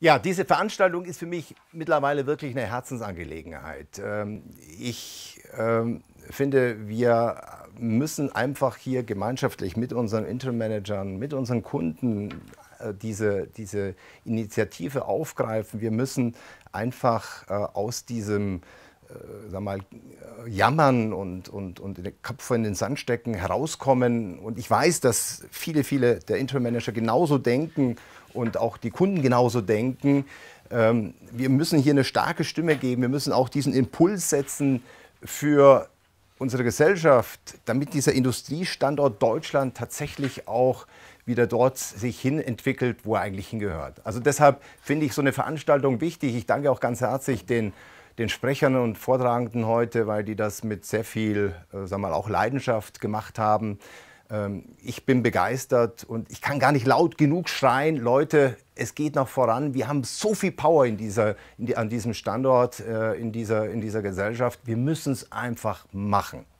Ja, diese Veranstaltung ist für mich mittlerweile wirklich eine Herzensangelegenheit. Ähm, ich ähm, finde, wir müssen einfach hier gemeinschaftlich mit unseren Interim-Managern, mit unseren Kunden äh, diese, diese Initiative aufgreifen. Wir müssen einfach äh, aus diesem äh, sag mal, jammern und, und, und den Kopf in den Sand stecken, herauskommen. Und ich weiß, dass viele, viele der Interim-Manager genauso denken und auch die Kunden genauso denken. Ähm, wir müssen hier eine starke Stimme geben. Wir müssen auch diesen Impuls setzen für unsere Gesellschaft, damit dieser Industriestandort Deutschland tatsächlich auch wieder dort sich hin entwickelt, wo er eigentlich hingehört. Also deshalb finde ich so eine Veranstaltung wichtig. Ich danke auch ganz herzlich den, den Sprechern und Vortragenden heute, weil die das mit sehr viel, äh, sagen mal, auch Leidenschaft gemacht haben. Ähm, ich bin begeistert und ich kann gar nicht laut genug schreien, Leute, es geht noch voran. Wir haben so viel Power in dieser, in die, an diesem Standort, äh, in, dieser, in dieser Gesellschaft. Wir müssen es einfach machen.